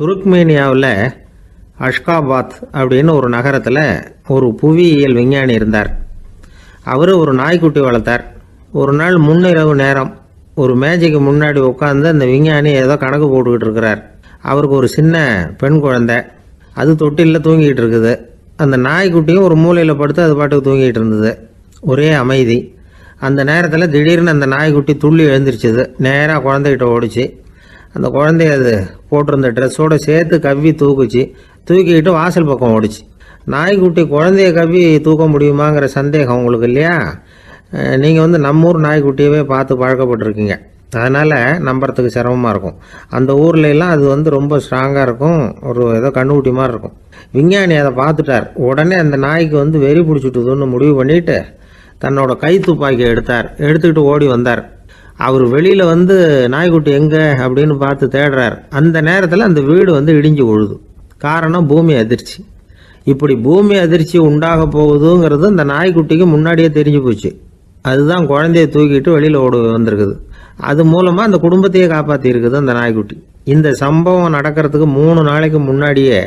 துருக்மேனியாவில் அஷ்காபாத் அப்படின்னு ஒரு நகரத்தில் ஒரு புவியியல் விஞ்ஞானி இருந்தார் அவர் ஒரு நாய்க்குட்டி வளர்த்தார் ஒரு நாள் முன்னிரவு நேரம் ஒரு மேஜைக்கு முன்னாடி உட்காந்து அந்த விஞ்ஞானி ஏதோ கணக்கு போட்டுக்கிட்டு இருக்கிறார் அவருக்கு ஒரு சின்ன பெண் குழந்தை அது தொட்டிலில் தூங்கிட்டு இருக்குது அந்த நாய்க்குட்டியும் ஒரு மூலையில் படுத்து அது பாட்டுக்கு தூங்கிட்டு இருந்தது ஒரே அமைதி அந்த நேரத்தில் திடீர்னு அந்த நாய்க்குட்டி துள்ளி எழுந்திருச்சுது நேராக குழந்தைகிட்ட ஓடிச்சு அந்த குழந்தைய அது போட்டிருந்த ட்ரெஸ்ஸோடு சேர்த்து கவ்வி தூக்குச்சு தூக்கிக்கிட்டு வாசல் பக்கம் ஓடிச்சு நாய்க்குட்டி குழந்தைய கவ்வி தூக்க முடியுமாங்கிற சந்தேகம் உங்களுக்கு இல்லையா நீங்கள் வந்து நம்ம ஊர் நாய்க்குட்டியவே பார்த்து பழக்கப்பட்டிருக்கீங்க அதனால் நம்புறதுக்கு சிரமமாக இருக்கும் அந்த எல்லாம் அது வந்து ரொம்ப ஸ்ட்ராங்காக இருக்கும் ஒரு ஏதோ கண்ணுக்குட்டி மாதிரி இருக்கும் விஞ்ஞானி அதை பார்த்துட்டார் உடனே அந்த நாய்க்கு வந்து வெறி பிடிச்சிட்டுதுன்னு முடிவு பண்ணிவிட்டு தன்னோட கை துப்பாக்கி எடுத்தார் எடுத்துக்கிட்டு ஓடி வந்தார் அவர் வெளியில் வந்து நாய்க்குட்டி எங்கே அப்படின்னு பார்த்து தேடுறார் அந்த நேரத்தில் அந்த வீடு வந்து இடிஞ்சு விழுது காரணம் பூமி அதிர்ச்சி இப்படி பூமி அதிர்ச்சி உண்டாக போகுதுங்கிறது அந்த நாய்க்குட்டிக்கு முன்னாடியே தெரிஞ்சு போச்சு அதுதான் குழந்தைய தூக்கிட்டு வெளியில் ஓடு வந்திருக்குது அது மூலமாக அந்த குடும்பத்தையே காப்பாற்றிருக்குது அந்த நாய்க்குட்டி இந்த சம்பவம் நடக்கிறதுக்கு மூணு நாளைக்கு முன்னாடியே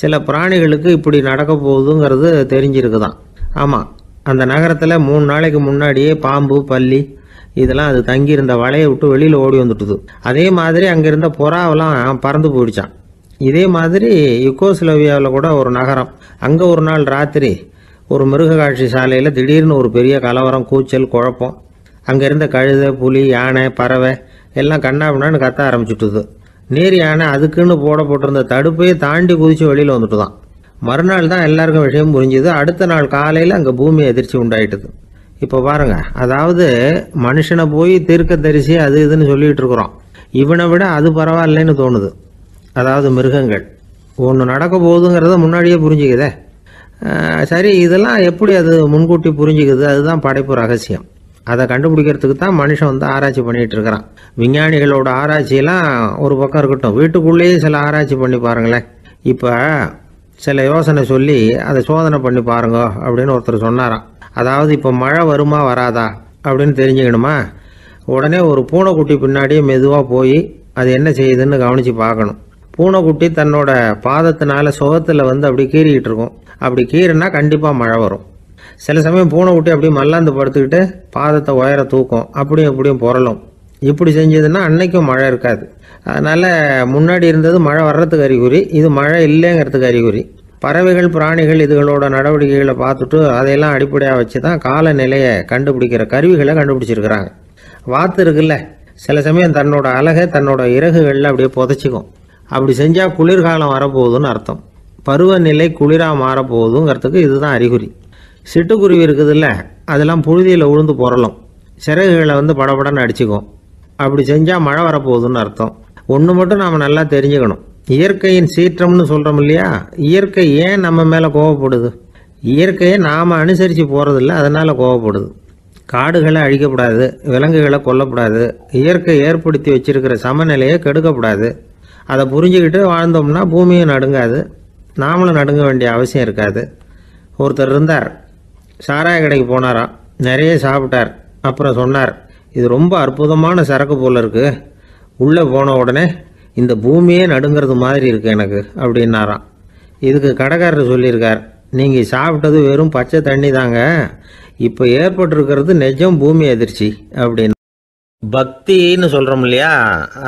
சில பிராணிகளுக்கு இப்படி நடக்க போகுதுங்கிறது தெரிஞ்சிருக்குதான் ஆமாம் அந்த நகரத்தில் மூணு நாளைக்கு முன்னாடியே பாம்பு பள்ளி இதெல்லாம் அது தங்கியிருந்த வலையை விட்டு வெளியில் ஓடி வந்துட்டுது அதே மாதிரி அங்கே இருந்த புறாவெல்லாம் பறந்து போயிடுச்சான் இதே மாதிரி யுகோஸ்லோவியாவில் கூட ஒரு நகரம் அங்கே ஒரு நாள் ராத்திரி ஒரு மிருக காட்சி சாலையில் திடீர்னு ஒரு பெரிய கலவரம் கூச்சல் குழப்பம் அங்கே இருந்த கழுதை புலி யானை பறவை எல்லாம் கண்ணாபின்னு கத்த ஆரம்பிச்சுட்டுது நீர் யானை அதுக்குன்னு போடப்பட்டிருந்த தடுப்பையே தாண்டி குதித்து வெளியில் வந்துட்டு தான் மறுநாள் தான் எல்லாருக்கும் விஷயம் புரிஞ்சுது அடுத்த நாள் காலையில் அங்கே பூமி எதிர்ச்சி உண்டாயிட்டுது இப்போ பாருங்க அதாவது மனுஷனை போய் தீர்க்க தரிசி அது இதுன்னு சொல்லிட்டு இருக்கிறோம் இவனை விட அது பரவாயில்லைன்னு தோணுது அதாவது மிருகங்கள் ஒன்று நடக்க போகுதுங்கிறத முன்னாடியே புரிஞ்சுக்குதே சரி இதெல்லாம் எப்படி அது முன்கூட்டி புரிஞ்சுக்குது அதுதான் படைப்பு ரகசியம் அதை கண்டுபிடிக்கிறதுக்கு தான் மனுஷன் வந்து ஆராய்ச்சி பண்ணிகிட்டு இருக்கிறான் விஞ்ஞானிகளோட ஆராய்ச்சியெல்லாம் ஒரு பக்கம் இருக்கட்டும் வீட்டுக்குள்ளேயே சில ஆராய்ச்சி பண்ணி பாருங்களேன் இப்போ சில யோசனை சொல்லி அதை சோதனை பண்ணி பாருங்க அப்படின்னு ஒருத்தர் சொன்னாராம் அதாவது இப்போ மழை வருமா வராதா அப்படின்னு தெரிஞ்சுக்கணுமா உடனே ஒரு பூனைக்குட்டி பின்னாடியே மெதுவாக போய் அது என்ன செய்யுதுன்னு கவனித்து பார்க்கணும் பூனைக்குட்டி தன்னோட பாதத்தினால சுகத்தில் வந்து அப்படி கீறிக்கிட்டு இருக்கும் அப்படி கீறினா கண்டிப்பாக மழை வரும் சில சமயம் பூனைக்குட்டி அப்படியே மல்லாந்து படுத்துக்கிட்டு பாதத்தை உயர தூக்கும் அப்படியும் இப்படியும் புரளும் இப்படி செஞ்சதுன்னா அன்னைக்கும் மழை இருக்காது அதனால் முன்னாடி இருந்தது மழை வர்றதுக்கு அறிகுறி இது மழை இல்லைங்கிறதுக்கு அறிகுறி பறவைகள் பிராணிகள் இதுகளோட நடவடிக்கைகளை பார்த்துட்டு அதையெல்லாம் அடிப்படையாக வச்சு தான் காலநிலையை கண்டுபிடிக்கிற கருவிகளை கண்டுபிடிச்சிருக்கிறாங்க வாத்து இருக்குல்ல சில சமயம் தன்னோட அழகை தன்னோட இறகுகளில் அப்படியே புதைச்சிக்கும் அப்படி செஞ்சால் குளிர்காலம் வரப்போகுதுன்னு அர்த்தம் பருவநிலை குளிராக மாறப்போகுதுங்கிறதுக்கு இதுதான் அறிகுறி சிட்டுக்குருவி இருக்குதுல்ல அதெல்லாம் புழுதியில் உழுந்து புரளும் சிறகுகளை வந்து படபடன்னு அடிச்சுக்கும் அப்படி செஞ்சால் மழை வரப்போகுதுன்னு அர்த்தம் ஒன்று மட்டும் நாம் நல்லா தெரிஞ்சுக்கணும் இயற்கையின் சீற்றம்னு சொல்கிறோம் இல்லையா இயற்கை ஏன் நம்ம மேலே கோவப்படுது இயற்கையை நாம் அனுசரித்து போகிறதில்ல அதனால் கோவப்படுது காடுகளை அழிக்கப்படாது விலங்குகளை கொல்லக்கூடாது இயற்கை ஏற்படுத்தி வச்சுருக்கிற சமநிலையை கெடுக்கக்கூடாது அதை புரிஞ்சுக்கிட்டு வாழ்ந்தோம்னா பூமியும் நடுங்காது நாமளும் நடுங்க வேண்டிய அவசியம் இருக்காது ஒருத்தர் இருந்தார் சாராய கடைக்கு போனாராம் நிறைய சாப்பிட்டார் அப்புறம் சொன்னார் இது ரொம்ப அற்புதமான சரக்கு போல் இருக்குது உள்ளே போன உடனே இந்த பூமியே நடுங்கிறது மாதிரி இருக்குது எனக்கு அப்படின்னாராம் இதுக்கு கடைக்காரர் சொல்லியிருக்கார் நீங்கள் சாப்பிட்டது வெறும் பச்சை தண்ணி தாங்க இப்போ ஏற்பட்டிருக்கிறது நிஜம் பூமி அதிர்ச்சி அப்படின்னு பக்தின்னு சொல்கிறோம் இல்லையா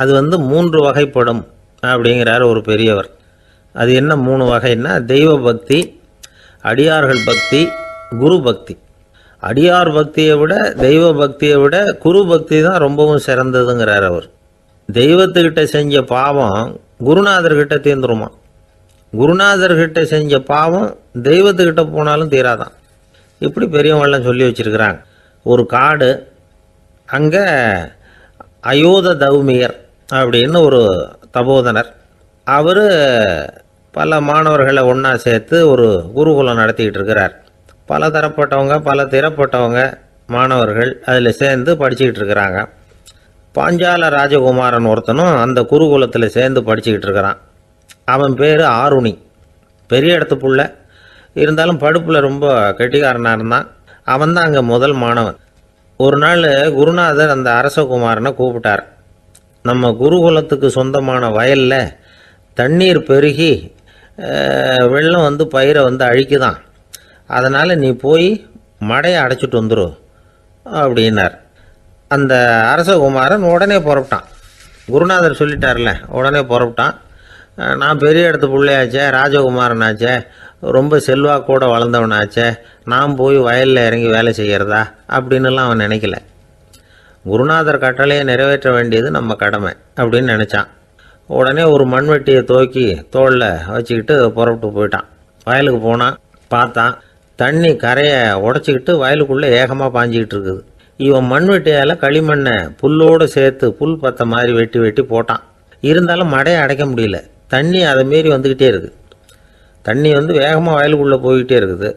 அது வந்து மூன்று வகைப்படும் அப்படிங்கிறார் ஒரு பெரியவர் அது என்ன மூணு வகைன்னா தெய்வ பக்தி அடியார்கள் பக்தி குரு பக்தி அடியார் பக்தியை விட தெய்வ பக்தியை விட குரு பக்தி தான் ரொம்பவும் சிறந்ததுங்கிறார் அவர் தெய்வத்துக்கிட்ட செஞ்ச பாவம் குருநாதர்கிட்ட தீர்ந்துருமா குருநாதர்கிட்ட செஞ்ச பாவம் தெய்வத்துக்கிட்ட போனாலும் தீராதான் இப்படி பெரியவங்களாம் சொல்லி வச்சுருக்கிறாங்க ஒரு காடு அங்கே அயோத தௌமியர் அப்படின்னு ஒரு தபோதனர் அவர் பல மாணவர்களை ஒன்றா சேர்த்து ஒரு குருகுலம் நடத்திக்கிட்டு இருக்கிறார் பல தரப்பட்டவங்க பல திறப்பட்டவங்க மாணவர்கள் அதில் சேர்ந்து படிச்சுக்கிட்டு இருக்கிறாங்க பாஞ்சால ராஜகுமாரன் ஒருத்தனும் அந்த குருகுலத்தில் சேர்ந்து படிச்சுக்கிட்டு இருக்கிறான் அவன் பேர் ஆருணி பெரிய இடத்து புள்ள இருந்தாலும் படுப்பில் ரொம்ப கெட்டிக்காரனாக இருந்தான் அவன் தான் அங்கே முதல் மாணவன் ஒரு நாள் குருநாதர் அந்த அரசகுமாரனை கூப்பிட்டார் நம்ம குருகுலத்துக்கு சொந்தமான வயலில் தண்ணீர் பெருகி வெள்ளம் வந்து பயிரை வந்து அழிக்குதான் அதனால் நீ போய் மடையை அடைச்சிட்டு வந்துடும் அப்படின்னார் அந்த அரசகுமாரன் உடனே புறப்பட்டான் குருநாதர் சொல்லிட்டார்ல உடனே புறப்பட்டான் நான் பெரிய இடத்து பிள்ளையாச்சே ராஜகுமாரனாச்சே ரொம்ப செல்வா கூட வளர்ந்தவனாச்சே நான் போய் வயலில் இறங்கி வேலை செய்கிறதா அப்படின்னுலாம் அவன் நினைக்கல குருநாதர் கட்டளையை நிறைவேற்ற வேண்டியது நம்ம கடமை அப்படின்னு நினச்சான் உடனே ஒரு மண்வெட்டியை தோக்கி தோளில் வச்சுக்கிட்டு புறப்பட்டு போயிட்டான் வயலுக்கு போனான் பார்த்தான் தண்ணி கரையை உடச்சிக்கிட்டு வயலுக்குள்ளே ஏகமாக பாஞ்சிக்கிட்டு இருக்குது இவன் மண் வெட்டியால் களிமண்ணை புல்லோடு சேர்த்து புல் பத்த மாதிரி வெட்டி வெட்டி போட்டான் இருந்தாலும் மடையை அடைக்க முடியல தண்ணி அதை மாரி வந்துக்கிட்டே இருக்குது தண்ணி வந்து வேகமாக வயலுக்குள்ளே போய்கிட்டே இருக்குது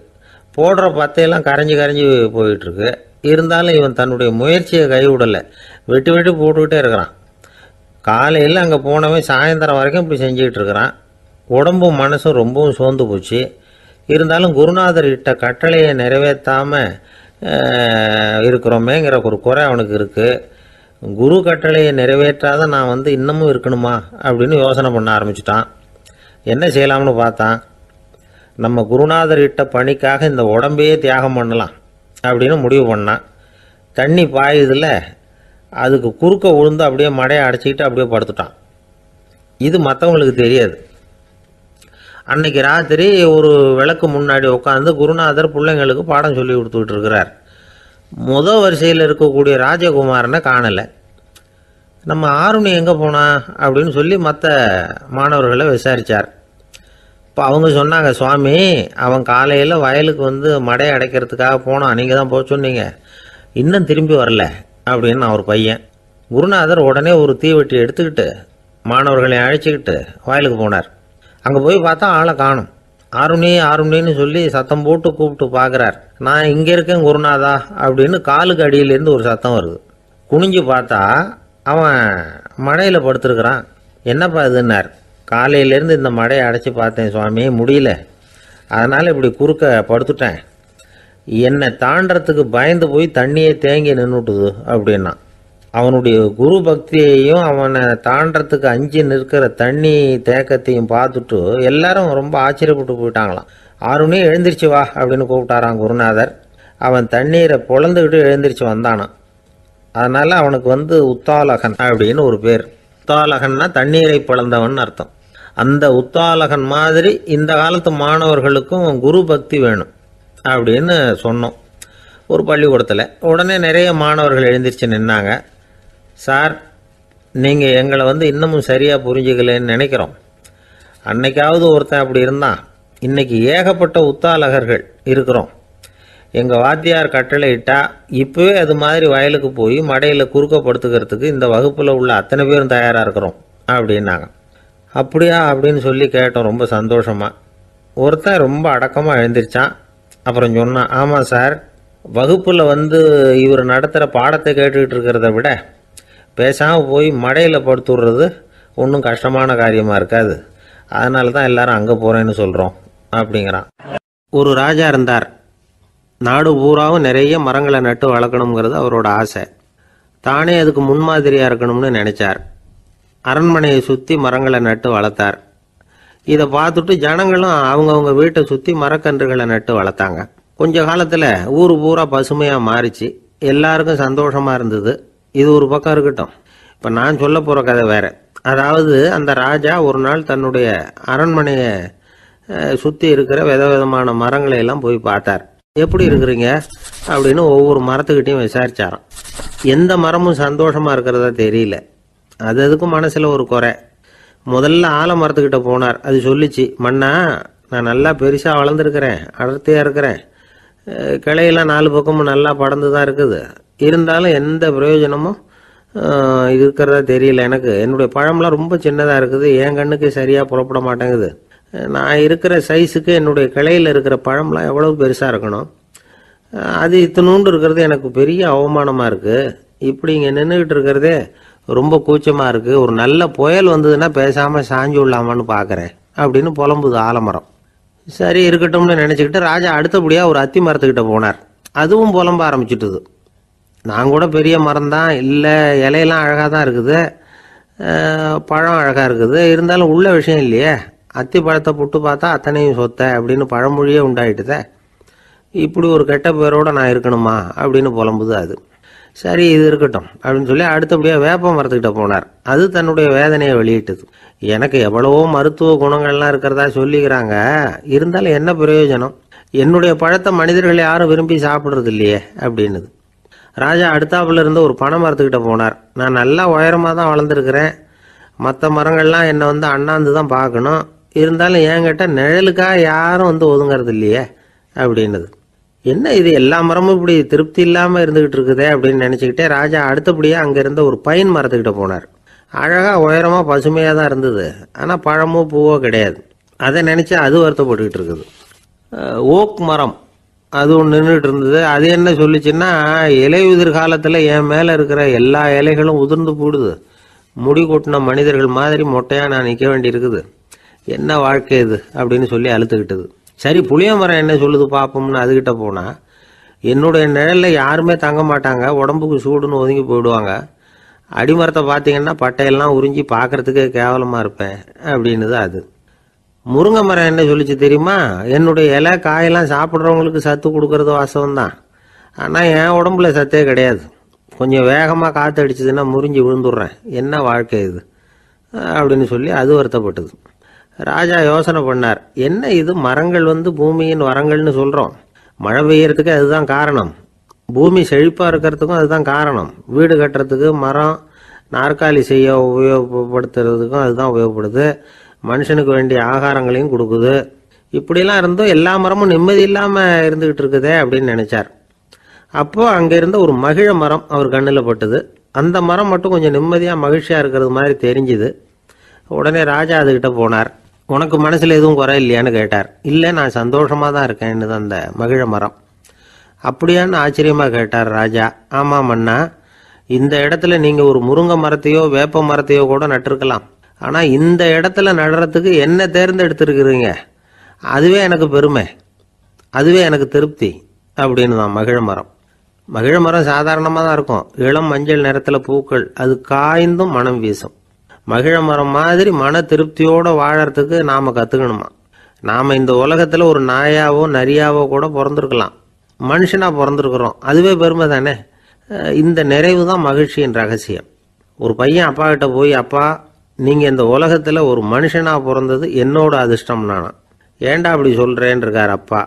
போடுற பத்தையெல்லாம் கரைஞ்சி கரைஞ்சி போயிட்டுருக்கு இருந்தாலும் இவன் தன்னுடைய முயற்சியை கைவிடலை வெட்டி வெட்டி போட்டுக்கிட்டே இருக்கிறான் காலையில் அங்கே போனவன் சாயந்தரம் வரைக்கும் இப்படி செஞ்சுக்கிட்டு இருக்கிறான் உடம்பும் மனசும் ரொம்பவும் சோர்ந்து போச்சு இருந்தாலும் குருநாதர் இட்ட கட்டளையை நிறைவேற்றாமல் இருக்கிறோமேங்கிற ஒரு குறை அவனுக்கு இருக்குது குரு கட்டளையை நிறைவேற்றாத நான் வந்து இன்னமும் இருக்கணுமா அப்படின்னு யோசனை பண்ண ஆரம்பிச்சிட்டான் என்ன செய்யலாம்னு பார்த்தான் நம்ம குருநாதர் இட்ட பணிக்காக இந்த உடம்பையே தியாகம் பண்ணலாம் அப்படின்னு முடிவு பண்ணான் தண்ணி பாயுதில் அதுக்கு குறுக்க உளுந்து அப்படியே மடையை அடைச்சிக்கிட்டு அப்படியே படுத்துட்டான் இது மற்றவங்களுக்கு தெரியாது அன்னைக்கு ராத்திரி ஒரு விளக்கு முன்னாடி உட்காந்து குருநாதர் பிள்ளைங்களுக்கு பாடம் சொல்லி கொடுத்துக்கிட்டு இருக்கிறார் முத வரிசையில் இருக்கக்கூடிய ராஜகுமாரனை காணலை நம்ம ஆருணி எங்கே போனா அப்படின்னு சொல்லி மற்ற மாணவர்களை விசாரித்தார் இப்போ அவங்க சொன்னாங்க சுவாமி அவன் காலையில் வயலுக்கு வந்து மடையை அடைக்கிறதுக்காக போனான் நீங்கள் தான் போக சொன்னீங்க இன்னும் திரும்பி வரல அப்படின்னு அவர் பையன் குருநாதர் உடனே ஒரு தீவெட்டி எடுத்துக்கிட்டு மாணவர்களை அழைச்சிக்கிட்டு வயலுக்கு போனார் அங்கே போய் பார்த்தா ஆளை காணும் ஆருணி ஆருணின்னு சொல்லி சத்தம் போட்டு கூப்பிட்டு பார்க்குறார் நான் இங்கே இருக்கேன் குருநாதா அப்படின்னு காலுக்கு அடியிலேருந்து ஒரு சத்தம் வருது குனிஞ்சு பார்த்தா அவன் மடையில் படுத்துருக்குறான் என்னப்பா இதுன்னார் காலையிலேருந்து இந்த மடையை அடைச்சி பார்த்தேன் சுவாமி முடியல அதனால் இப்படி குறுக்க படுத்துட்டேன் என்னை தாண்டறதுக்கு பயந்து போய் தண்ணியே தேங்கி நின்றுட்டுது அப்படின்னா அவனுடைய குரு பக்தியையும் அவனை தாண்டத்துக்கு அஞ்சு நிற்கிற தண்ணி தேக்கத்தையும் பார்த்துட்டு எல்லாரும் ரொம்ப ஆச்சரியப்பட்டு போயிட்டாங்களாம் ஆறுனே எழுந்திரிச்சு வா அப்படின்னு கூப்பிட்டாரான் குருநாதர் அவன் தண்ணீரை பொழந்துக்கிட்டு எழுந்திரிச்சு வந்தானான் அதனால் அவனுக்கு வந்து உத்தாலகன் அப்படின்னு ஒரு பேர் உத்தாலகன்னா தண்ணீரை பிளந்தவன் அர்த்தம் அந்த உத்தாலகன் மாதிரி இந்த காலத்து மாணவர்களுக்கும் குரு பக்தி வேணும் அப்படின்னு சொன்னோம் ஒரு பள்ளிக்கூடத்தில் உடனே நிறைய மாணவர்கள் எழுந்திரிச்சு நின்னாங்க சார் நீங்கள் எங்களை வந்து இன்னமும் சரியாக புரிஞ்சுக்கலன்னு நினைக்கிறோம் அன்னைக்காவது ஒருத்தன் அப்படி இருந்தான் இன்றைக்கி ஏகப்பட்ட உத்தாலகர்கள் இருக்கிறோம் எங்கள் வாத்தியார் கட்டளை இட்டால் இப்போவே அது மாதிரி வயலுக்கு போய் மடையில் குறுக்கப்படுத்துக்கிறதுக்கு இந்த வகுப்பில் உள்ள அத்தனை பேரும் தயாராக இருக்கிறோம் அப்படின்னாங்க அப்படியா அப்படின்னு சொல்லி கேட்டோம் ரொம்ப சந்தோஷமாக ஒருத்தன் ரொம்ப அடக்கமாக எழுந்திரிச்சான் அப்புறம் சொன்னான் ஆமாம் சார் வகுப்பில் வந்து இவர் நடத்துகிற பாடத்தை கேட்டுக்கிட்டு இருக்கிறத விட பேசாமல் போய் மடையில் படுத்து விடுறது ஒன்றும் கஷ்டமான காரியமாக இருக்காது அதனால தான் எல்லாரும் அங்கே போகிறேன்னு சொல்கிறோம் அப்படிங்கிறான் ஒரு ராஜா இருந்தார் நாடு பூராவும் நிறைய மரங்களை நட்டு வளர்க்கணுங்கிறது அவரோட ஆசை தானே அதுக்கு முன்மாதிரியாக இருக்கணும்னு நினச்சார் அரண்மனையை சுற்றி மரங்களை நட்டு வளர்த்தார் இதை பார்த்துட்டு ஜனங்களும் அவங்கவுங்க வீட்டை சுற்றி மரக்கன்றுகளை நட்டு வளர்த்தாங்க கொஞ்ச காலத்தில் ஊர் பூரா பசுமையாக மாறிச்சு எல்லாருக்கும் சந்தோஷமாக இருந்தது இது ஒரு பக்கம் இருக்கட்டும் இப்போ நான் சொல்ல போகிற கதை வேறு அதாவது அந்த ராஜா ஒரு நாள் தன்னுடைய அரண்மனையை சுற்றி இருக்கிற வித விதமான மரங்களை எல்லாம் போய் பார்த்தார் எப்படி இருக்கிறீங்க அப்படின்னு ஒவ்வொரு மரத்துக்கிட்டையும் விசாரிச்சாராம் எந்த மரமும் சந்தோஷமாக இருக்கிறதா தெரியல அது அதுக்கு மனசில் ஒரு குறை முதல்ல ஆலமரத்துக்கிட்ட போனார் அது சொல்லிச்சு மண்ணா நான் நல்லா பெருசாக வளர்ந்துருக்கிறேன் அடர்த்தியாக இருக்கிறேன் கிளையெல்லாம் நாலு பக்கமும் நல்லா படர்ந்து தான் இருக்குது இருந்தாலும் எந்த பிரயோஜனமும் இருக்கிறதா தெரியல எனக்கு என்னுடைய பழம்லாம் ரொம்ப சின்னதாக இருக்குது என் கண்ணுக்கு சரியாக புறப்பட மாட்டேங்குது நான் இருக்கிற சைஸுக்கு என்னுடைய கிளையில் இருக்கிற பழம்லாம் எவ்வளோ பெருசாக இருக்கணும் அது இத்தினூண்டு இருக்கிறது எனக்கு பெரிய அவமானமாக இருக்குது இப்படி இங்கே நின்றுக்கிட்டு இருக்கிறதே ரொம்ப கூச்சமாக இருக்குது ஒரு நல்ல புயல் வந்ததுன்னா பேசாமல் சாஞ்சி விடலாமான்னு பார்க்குறேன் அப்படின்னு புலம்புது ஆலமரம் சரி இருக்கட்டும்னு நினச்சிக்கிட்டு ராஜா அடுத்தபடியாக ஒரு அத்தி மரத்துக்கிட்ட போனார் அதுவும் புலம்ப ஆரம்பிச்சிட்டுது நான் கூட பெரிய மரம் தான் இல்லை இலையெல்லாம் அழகாக தான் இருக்குது பழம் அழகாக இருக்குது இருந்தாலும் உள்ள விஷயம் இல்லையே அத்தி பழத்தை புட்டு பார்த்தா அத்தனையும் சொத்த அப்படின்னு பழமொழியே உண்டாயிட்டுத இப்படி ஒரு கெட்ட பேரோடு நான் இருக்கணுமா அப்படின்னு புலம்புது அது சரி இது இருக்கட்டும் அப்படின்னு சொல்லி அடுத்தபடியாக வேப்ப மரத்துக்கிட்ட போனார் அது தன்னுடைய வேதனையை வெளியிட்டது எனக்கு எவ்வளவோ மருத்துவ குணங்கள்லாம் இருக்கிறதா சொல்லிக்கிறாங்க இருந்தாலும் என்ன பிரயோஜனம் என்னுடைய பழத்தை மனிதர்கள் யாரும் விரும்பி சாப்பிட்றது இல்லையே அப்படின்னுது ராஜா அடுத்தாப்புல இருந்து ஒரு பனை மரத்துக்கிட்ட போனார் நான் நல்லா உயரமாக தான் வளர்ந்துருக்கிறேன் மற்ற மரங்கள்லாம் என்னை வந்து அண்ணாந்து தான் பார்க்கணும் இருந்தாலும் என்கிட்ட நிழலுக்காக யாரும் வந்து ஒதுங்கிறது இல்லையே அப்படின்னது என்ன இது எல்லா மரமும் இப்படி திருப்தி இல்லாமல் இருந்துக்கிட்டு இருக்குதே அப்படின்னு நினச்சிக்கிட்டே ராஜா அடுத்தபடியாக அங்கே இருந்த ஒரு பைன் மரத்துக்கிட்ட போனார் அழகாக உயரமாக பசுமையாக தான் இருந்தது ஆனால் பழமோ பூவோ கிடையாது அதை நினச்சி அது வருத்தப்பட்டுக்கிட்டு இருக்குது ஓக் மரம் அது ஒன்று நின்றுட்டு இருந்தது அது என்ன சொல்லிச்சுன்னா இலை உதிர் காலத்தில் என் மேலே இருக்கிற எல்லா இலைகளும் உதிர்ந்து போடுது முடி கொட்டின மனிதர்கள் மாதிரி மொட்டையாக நான் நிற்க வேண்டியிருக்குது என்ன வாழ்க்கை இது அப்படின்னு சொல்லி அழுத்துக்கிட்டது சரி புளிய மரம் என்ன சொல்லுது பார்ப்போம்னு அதுக்கிட்ட போனால் என்னுடைய நிழலில் யாருமே தங்க மாட்டாங்க உடம்புக்கு சூடுன்னு ஒதுங்கி போயிடுவாங்க அடிமரத்தை பார்த்தீங்கன்னா பட்டையெல்லாம் உறிஞ்சி பார்க்குறதுக்கே கேவலமாக இருப்பேன் தான் அது முருங்கை மரம் என்ன சொல்லிச்சு தெரியுமா என்னுடைய இலை காயெல்லாம் சாப்பிட்றவங்களுக்கு சத்து கொடுக்கறது வாசம்தான் தான் ஆனால் என் உடம்புல சத்தே கிடையாது கொஞ்சம் வேகமாக காற்று அடிச்சதுன்னா முறிஞ்சு விழுந்துடுறேன் என்ன வாழ்க்கை இது அப்படின்னு சொல்லி அது வருத்தப்பட்டது ராஜா யோசனை பண்ணார் என்ன இது மரங்கள் வந்து பூமியின் வரங்கள்னு சொல்கிறோம் மழை பெய்யறதுக்கு அதுதான் காரணம் பூமி செழிப்பாக இருக்கிறதுக்கும் அதுதான் காரணம் வீடு கட்டுறதுக்கு மரம் நாற்காலி செய்ய உபயோகப்படுத்துறதுக்கும் அதுதான் உபயோகப்படுது மனுஷனுக்கு வேண்டிய ஆகாரங்களையும் கொடுக்குது இப்படிலாம் இருந்தும் எல்லா மரமும் நிம்மதி இல்லாமல் இருந்துகிட்டு இருக்குதே அப்படின்னு நினைச்சார் அப்போ அங்கே இருந்த ஒரு மகிழ மரம் அவர் கண்ணில் பட்டது அந்த மரம் மட்டும் கொஞ்சம் நிம்மதியாக மகிழ்ச்சியாக இருக்கிறது மாதிரி தெரிஞ்சுது உடனே ராஜா அதுகிட்ட போனார் உனக்கு மனசில் எதுவும் குறை இல்லையான்னு கேட்டார் இல்லை நான் சந்தோஷமாக தான் இருக்கேன்னு அந்த மகிழ மரம் அப்படியான்னு ஆச்சரியமாக கேட்டார் ராஜா ஆமாம் மன்னா இந்த இடத்துல நீங்க ஒரு முருங்கை மரத்தையோ வேப்ப மரத்தையோ கூட நட்டிருக்கலாம் ஆனா இந்த இடத்துல நடுறதுக்கு என்ன தேர்ந்தெடுத்திருக்கிறீங்க அதுவே எனக்கு பெருமை அதுவே எனக்கு திருப்தி அப்படின்னு தான் மகிழ மரம் மகிழ மரம் சாதாரணமாக தான் இருக்கும் இளம் மஞ்சள் நிறத்தில் பூக்கள் அது காய்ந்தும் மனம் வீசும் மகிழ மரம் மாதிரி மன திருப்தியோடு வாழறதுக்கு நாம் கற்றுக்கணுமா நாம் இந்த உலகத்தில் ஒரு நாயாவோ நரியாவோ கூட பிறந்திருக்கலாம் மனுஷனாக பிறந்திருக்கிறோம் அதுவே பெருமை தானே இந்த நிறைவு தான் மகிழ்ச்சியின் ரகசியம் ஒரு பையன் அப்பா கிட்ட போய் அப்பா நீங்கள் இந்த உலகத்தில் ஒரு மனுஷனாக பிறந்தது என்னோட அதிர்ஷ்டம் நானும் ஏண்டா அப்படி சொல்கிறேன் இருக்கார் அப்பா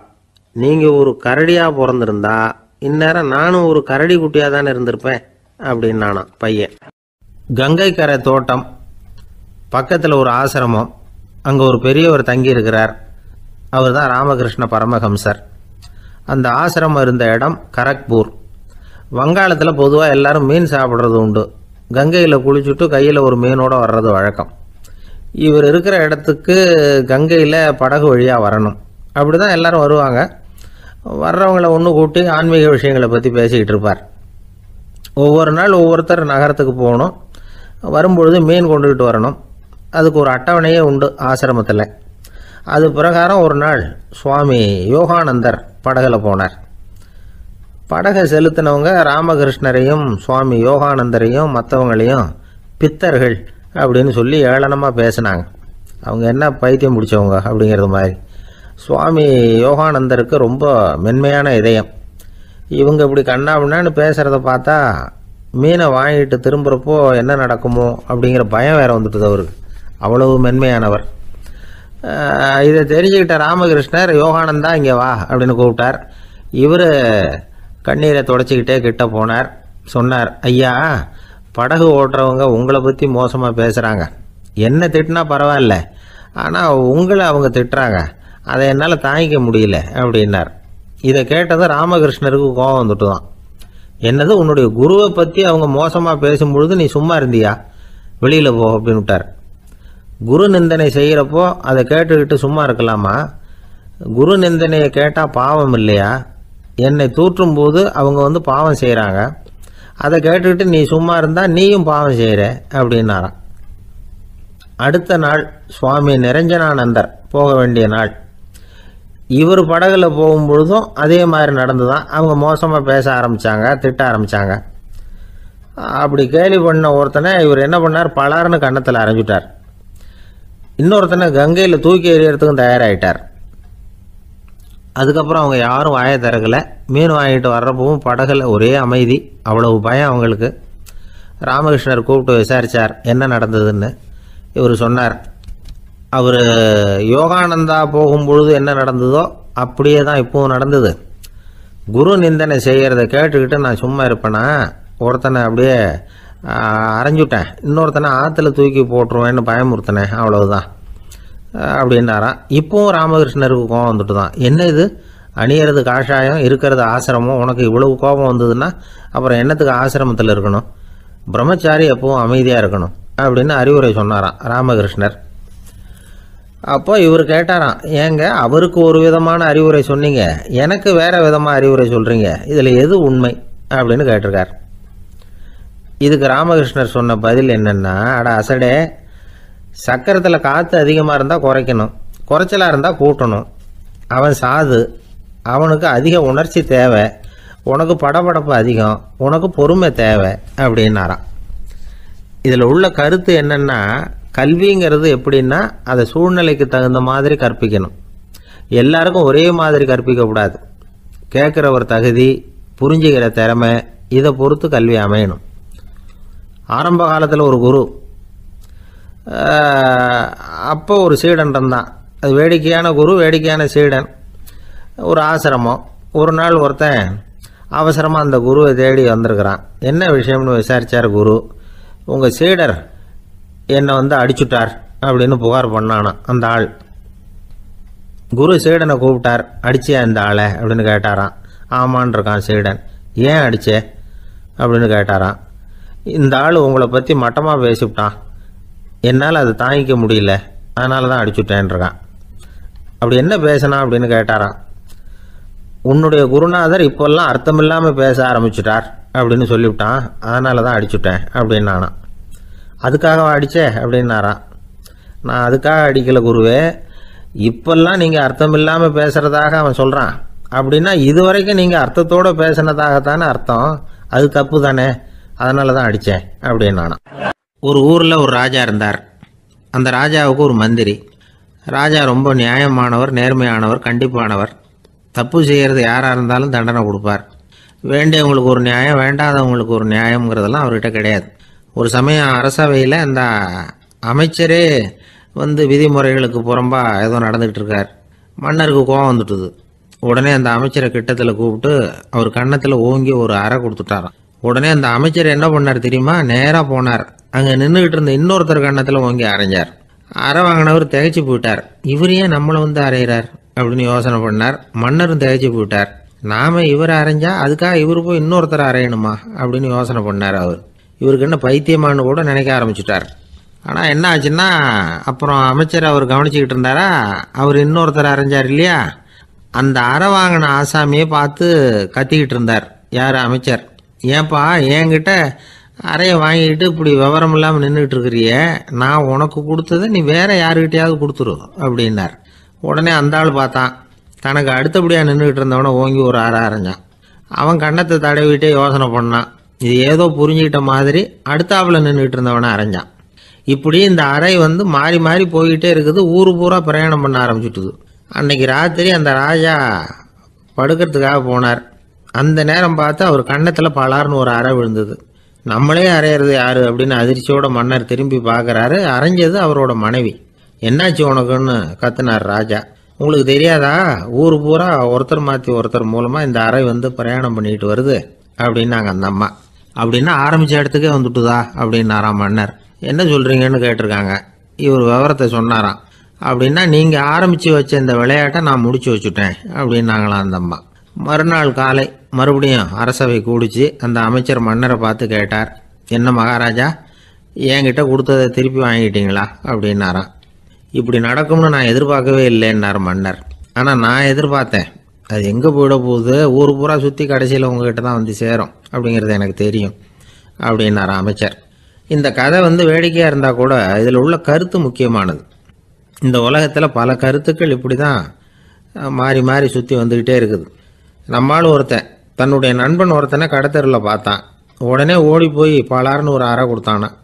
நீங்கள் ஒரு கரடியாக பிறந்திருந்தா இந்நேரம் நானும் ஒரு கரடி குட்டியாக தானே இருந்திருப்பேன் அப்படின்னு நானும் பையன் கங்கை கரை தோட்டம் பக்கத்தில் ஒரு ஆசிரமம் அங்கே ஒரு பெரியவர் தங்கியிருக்கிறார் அவர் தான் ராமகிருஷ்ண பரமஹம்சர் அந்த ஆசிரமம் இருந்த இடம் கரக்பூர் வங்காளத்தில் பொதுவாக எல்லோரும் மீன் சாப்பிட்றது உண்டு கங்கையில் குளிச்சுட்டு கையில் ஒரு மீனோடு வர்றது வழக்கம் இவர் இருக்கிற இடத்துக்கு கங்கையில் படகு வழியாக வரணும் அப்படி தான் எல்லோரும் வருவாங்க வர்றவங்கள ஒன்று கூட்டி ஆன்மீக விஷயங்களை பற்றி பேசிக்கிட்டு இருப்பார் ஒவ்வொரு நாள் ஒவ்வொருத்தர் நகரத்துக்கு போகணும் வரும்பொழுது மீன் கொண்டுகிட்டு வரணும் அதுக்கு ஒரு அட்டவணையே உண்டு ஆசிரமத்தில் அது பிரகாரம் ஒரு நாள் சுவாமி யோகானந்தர் படகுல போனார் படகை செலுத்தினவங்க ராமகிருஷ்ணரையும் சுவாமி யோகானந்தரையும் மற்றவங்களையும் பித்தர்கள் அப்படின்னு சொல்லி ஏளனமாக பேசினாங்க அவங்க என்ன பைத்தியம் பிடிச்சவங்க அப்படிங்கிறது மாதிரி சுவாமி யோகானந்தருக்கு ரொம்ப மென்மையான இதயம் இவங்க இப்படி கண்ணாபின்னு பேசுகிறத பார்த்தா மீனை வாங்கிட்டு திரும்புகிறப்போ என்ன நடக்குமோ அப்படிங்கிற பயம் வேறு வந்துட்டுது அவருக்கு அவ்வளவு மென்மையானவர் இதை தெரிஞ்சுக்கிட்ட ராமகிருஷ்ணர் யோகானந்தா இங்கே வா அப்படின்னு கூப்பிட்டார் இவர் கண்ணீரை தொடச்சிக்கிட்டே கிட்ட போனார் சொன்னார் ஐயா படகு ஓட்டுறவங்க உங்களை பற்றி மோசமாக பேசுகிறாங்க என்ன திட்டினா பரவாயில்ல ஆனால் உங்களை அவங்க திட்டுறாங்க அதை என்னால் தாங்கிக்க முடியல அப்படின்னார் இதை கேட்டதும் ராமகிருஷ்ணருக்கு கோபம் வந்துட்டு தான் என்னது உன்னுடைய குருவை பற்றி அவங்க மோசமாக பேசும்பொழுது நீ சும்மா இருந்தியா வெளியில் போ அப்படின்ட்டார் குரு நிந்தனை செய்கிறப்போ அதை கேட்டுக்கிட்டு சும்மா இருக்கலாமா குரு நிந்தனையை கேட்டால் பாவம் இல்லையா என்னை தூற்றும் போது அவங்க வந்து பாவம் செய்கிறாங்க அதை கேட்டுக்கிட்டு நீ சும்மா இருந்தால் நீயும் பாவம் செய்கிற அப்படின்னாராம் அடுத்த நாள் சுவாமி நிரஞ்சனானந்தர் போக வேண்டிய நாள் இவர் படகுல போகும்பொழுதும் அதே மாதிரி நடந்து தான் அவங்க மோசமாக பேச ஆரம்பித்தாங்க திட்ட ஆரம்பித்தாங்க அப்படி கேலி பண்ண ஒருத்தனை இவர் என்ன பண்ணார் பலாருன்னு கன்னத்தில் அரைஞ்சிட்டார் இன்னொருத்தனை கங்கையில் தூக்கி எறியறதுக்கும் தயாராகிட்டார் அதுக்கப்புறம் அவங்க யாரும் வாயை திறக்கலை மீன் வாங்கிட்டு வர்றப்பவும் படகுல ஒரே அமைதி அவ்வளவு பயம் அவங்களுக்கு ராமகிருஷ்ணர் கூப்பிட்டு விசாரித்தார் என்ன நடந்ததுன்னு இவர் சொன்னார் அவர் யோகானந்தா போகும்பொழுது என்ன நடந்ததோ அப்படியே தான் இப்போவும் நடந்தது குரு நிந்தனை செய்கிறத கேட்டுக்கிட்டு நான் சும்மா இருப்பேனா ஒருத்தனை அப்படியே அரைஞ்சுட்டேன் இன்னொருத்தனை ஆற்றுல தூக்கி போட்டுருவேன்னு பயமுறுத்தினேன் அவ்வளவுதான் அப்படின்னாராம் இப்போவும் ராமகிருஷ்ணருக்கு கோபம் வந்துட்டு தான் என்ன இது அணியறது காஷாயம் இருக்கிறது ஆசிரமம் உனக்கு இவ்வளவு கோபம் வந்ததுன்னா அப்புறம் என்னத்துக்கு ஆசிரமத்தில் இருக்கணும் பிரம்மச்சாரி எப்பவும் அமைதியாக இருக்கணும் அப்படின்னு அறிவுரை சொன்னாராம் ராமகிருஷ்ணர் அப்போ இவர் கேட்டாராம் ஏங்க அவருக்கு ஒரு விதமான அறிவுரை சொன்னீங்க எனக்கு வேறு விதமாக அறிவுரை சொல்கிறீங்க இதில் எது உண்மை அப்படின்னு கேட்டிருக்கார் இதுக்கு ராமகிருஷ்ணர் சொன்ன பதில் என்னென்னா அட அசடே சக்கரத்தில் காற்று அதிகமாக இருந்தால் குறைக்கணும் குறைச்சலாக இருந்தால் கூட்டணும் அவன் சாது அவனுக்கு அதிக உணர்ச்சி தேவை உனக்கு படபடப்பு அதிகம் உனக்கு பொறுமை தேவை அப்படின்னாராம் இதில் உள்ள கருத்து என்னென்னா கல்விங்கிறது எப்படின்னா அதை சூழ்நிலைக்கு தகுந்த மாதிரி கற்பிக்கணும் எல்லாருக்கும் ஒரே மாதிரி கற்பிக்கக்கூடாது கேட்குற ஒரு தகுதி புரிஞ்சுக்கிற திறமை இதை பொறுத்து கல்வி அமையணும் ஆரம்ப காலத்தில் ஒரு குரு அப்போ ஒரு சீடன் இருந்தான் அது வேடிக்கையான குரு வேடிக்கையான சீடன் ஒரு ஆசிரமம் ஒரு நாள் ஒருத்தன் அவசரமாக அந்த குருவை தேடி வந்திருக்கிறான் என்ன விஷயம்னு விசாரித்தார் குரு உங்கள் சீடர் என்னை வந்து அடிச்சுட்டார் அப்படின்னு புகார் பண்ணானான் அந்த ஆள் குரு சீடனை கூப்பிட்டார் அடிச்சியா இந்த ஆளை அப்படின்னு கேட்டாரான் ஆமான் இருக்கான் சீடன் ஏன் அடிச்சே அப்படின்னு கேட்டாரான் இந்த ஆள் உங்களை பற்றி மட்டமாக பேசிவிட்டான் என்னால் அதை தாங்கிக்க முடியல அதனால தான் அடிச்சுட்டேன்ருக்கான் அப்படி என்ன பேசினா அப்படின்னு கேட்டாராம் உன்னுடைய குருநாதர் இப்போல்லாம் அர்த்தமில்லாமல் பேச ஆரம்பிச்சிட்டார் அப்படின்னு சொல்லிவிட்டான் அதனால தான் அடிச்சுட்டேன் அப்படின்னானான் அதுக்காகவா அடித்தே அப்படின்னாரான் நான் அதுக்காக அடிக்கலை குருவே இப்போல்லாம் நீங்கள் அர்த்தம் இல்லாமல் பேசுகிறதாக அவன் சொல்கிறான் அப்படின்னா இது வரைக்கும் நீங்கள் அர்த்தத்தோடு தானே அர்த்தம் அது தப்பு தானே அதனால தான் அடித்தேன் அப்படின்னு ஒரு ஊரில் ஒரு ராஜா இருந்தார் அந்த ராஜாவுக்கு ஒரு மந்திரி ராஜா ரொம்ப நியாயமானவர் நேர்மையானவர் கண்டிப்பானவர் தப்பு செய்கிறது யாராக இருந்தாலும் தண்டனை கொடுப்பார் வேண்டியவங்களுக்கு ஒரு நியாயம் வேண்டாதவங்களுக்கு ஒரு நியாயங்கிறதெல்லாம் அவர்கிட்ட கிடையாது ஒரு சமயம் அரசவையில் அந்த அமைச்சரே வந்து விதிமுறைகளுக்கு புறம்பாக ஏதோ நடந்துகிட்டு இருக்கார் மன்னருக்கு கோவம் வந்துட்டுது உடனே அந்த அமைச்சரை கிட்டத்தில் கூப்பிட்டு அவர் கன்னத்தில் ஓங்கி ஒரு அறை கொடுத்துட்டாராம் உடனே அந்த அமைச்சர் என்ன பண்ணார் தெரியுமா நேராக போனார் அங்கே நின்றுக்கிட்டு இருந்த இன்னொருத்தர் கண்ணத்தில் ஓங்கி அரைஞ்சார் அரை வாங்கினவர் திகைச்சு போயிட்டார் இவர் ஏன் நம்மளை வந்து அரைகிறார் அப்படின்னு யோசனை பண்ணார் மன்னரும் திகைச்சு போயிட்டார் நாம இவர் அரைஞ்சா அதுக்காக இவர் போய் இன்னொருத்தர் அரையணுமா அப்படின்னு யோசனை பண்ணார் அவர் இவருக்கு என்ன பைத்தியமானு கூட நினைக்க ஆரம்பிச்சிட்டார் ஆனால் என்ன ஆச்சுன்னா அப்புறம் அமைச்சர் அவர் கவனிச்சுக்கிட்டு இருந்தாரா அவர் இன்னொருத்தர் அரைஞ்சார் இல்லையா அந்த அரை வாங்கின ஆசாமியை பார்த்து கத்திக்கிட்டு இருந்தார் யார் அமைச்சர் ஏன்பா என்கிட்ட அறையை வாங்கிட்டு இப்படி விவரம் இல்லாமல் நின்றுட்டு இருக்கிறிய நான் உனக்கு கொடுத்ததை நீ வேற யாருக்கிட்டையாவது கொடுத்துரு அப்படின்னார் உடனே அந்த ஆள் பார்த்தான் தனக்கு அடுத்தபடியாக நின்றுக்கிட்டு இருந்தவனை ஓங்கி ஒரு அற அரைஞ்சான் அவன் கண்ணத்தை தடவிட்டே யோசனை பண்ணான் இது ஏதோ புரிஞ்சுக்கிட்ட மாதிரி அடுத்தாப்பில் நின்றுக்கிட்டு இருந்தவனை அரைஞ்சான் இப்படி இந்த அறை வந்து மாறி மாறி போய்கிட்டே இருக்குது ஊர் பூரா பிரயாணம் பண்ண ஆரம்பிச்சுட்டுது அன்னைக்கு ராத்திரி அந்த ராஜா படுக்கிறதுக்காக போனார் அந்த நேரம் பார்த்து அவர் கண்ணத்தில் பலார்னு ஒரு அறை விழுந்தது நம்மளே அறையிறது யார் அப்படின்னு அதிர்ச்சியோட மன்னர் திரும்பி பார்க்குறாரு அரைஞ்சது அவரோட மனைவி என்னாச்சு உனக்குன்னு கத்துனார் ராஜா உங்களுக்கு தெரியாதா ஊர் பூரா ஒருத்தர் மாற்றி ஒருத்தர் மூலமாக இந்த அறை வந்து பிரயாணம் பண்ணிட்டு வருது அப்படின்னாங்க அந்த அம்மா அப்படின்னா ஆரம்பித்த இடத்துக்கே வந்துட்டுதா அப்படின்னாராம் மன்னர் என்ன சொல்கிறீங்கன்னு கேட்டிருக்காங்க இவர் விவரத்தை சொன்னாராம் அப்படின்னா நீங்கள் ஆரம்பித்து வச்ச இந்த விளையாட்டை நான் முடிச்சு வச்சுட்டேன் அப்படின்னாங்களாம் அந்த அம்மா மறுநாள் காலை மறுபடியும் அரசவை கூடிச்சு அந்த அமைச்சர் மன்னரை பார்த்து கேட்டார் என்ன மகாராஜா என்கிட்ட கொடுத்ததை திருப்பி வாங்கிட்டீங்களா அப்படின்னாராம் இப்படி நடக்கும்னு நான் எதிர்பார்க்கவே இல்லைன்னார் மன்னர் ஆனால் நான் எதிர்பார்த்தேன் அது எங்கே போயிட போகுது ஊர் பூரா சுற்றி கடைசியில் உங்ககிட்ட தான் வந்து சேரும் அப்படிங்கிறது எனக்கு தெரியும் அப்படின்னார் அமைச்சர் இந்த கதை வந்து வேடிக்கையாக இருந்தால் கூட இதில் உள்ள கருத்து முக்கியமானது இந்த உலகத்தில் பல கருத்துக்கள் இப்படி தான் மாறி மாறி சுற்றி வந்துக்கிட்டே இருக்குது நம்மளும் ஒருத்தன் தன்னுடைய நண்பன் ஒருத்தனை கடத்தருவில் பார்த்தான் உடனே ஓடி போய் பலார்னு ஒரு அறை கொடுத்தானான்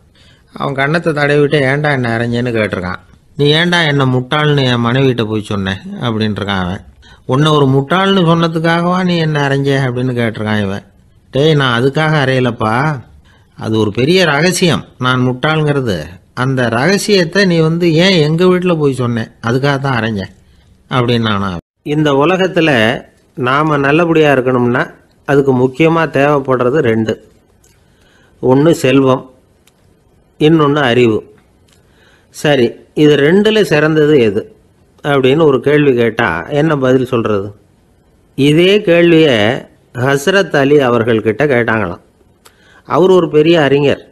அவன் கண்ணத்தை தடவிட்டு ஏண்டா என்ன அரைஞ்சேன்னு கேட்டிருக்கான் நீ ஏண்டா என்னை முட்டாள்னு என் மனைவிட்ட போய் சொன்னேன் அப்படின்ட்டுருக்கான் அவன் உன்னை ஒரு முட்டாள்னு சொன்னதுக்காகவா நீ என்ன அரைஞ்ச அப்படின்னு கேட்டிருக்கான் இவன் டேய் நான் அதுக்காக அறையலப்பா அது ஒரு பெரிய ரகசியம் நான் முட்டாளுங்கிறது அந்த ரகசியத்தை நீ வந்து ஏன் எங்கள் வீட்டில் போய் சொன்னேன் அதுக்காக தான் அரைஞ்ச அப்படின்னு நானா இந்த உலகத்தில் நாம் நல்லபடியாக இருக்கணும்னா அதுக்கு முக்கியமாக தேவைப்படுறது ரெண்டு ஒன்று செல்வம் இன்னொன்று அறிவு சரி இது ரெண்டில் சிறந்தது எது அப்படின்னு ஒரு கேள்வி கேட்டால் என்ன பதில் சொல்கிறது இதே கேள்வியை ஹசரத் அலி அவர்கள்கிட்ட கேட்டாங்களாம் அவர் ஒரு பெரிய அறிஞர்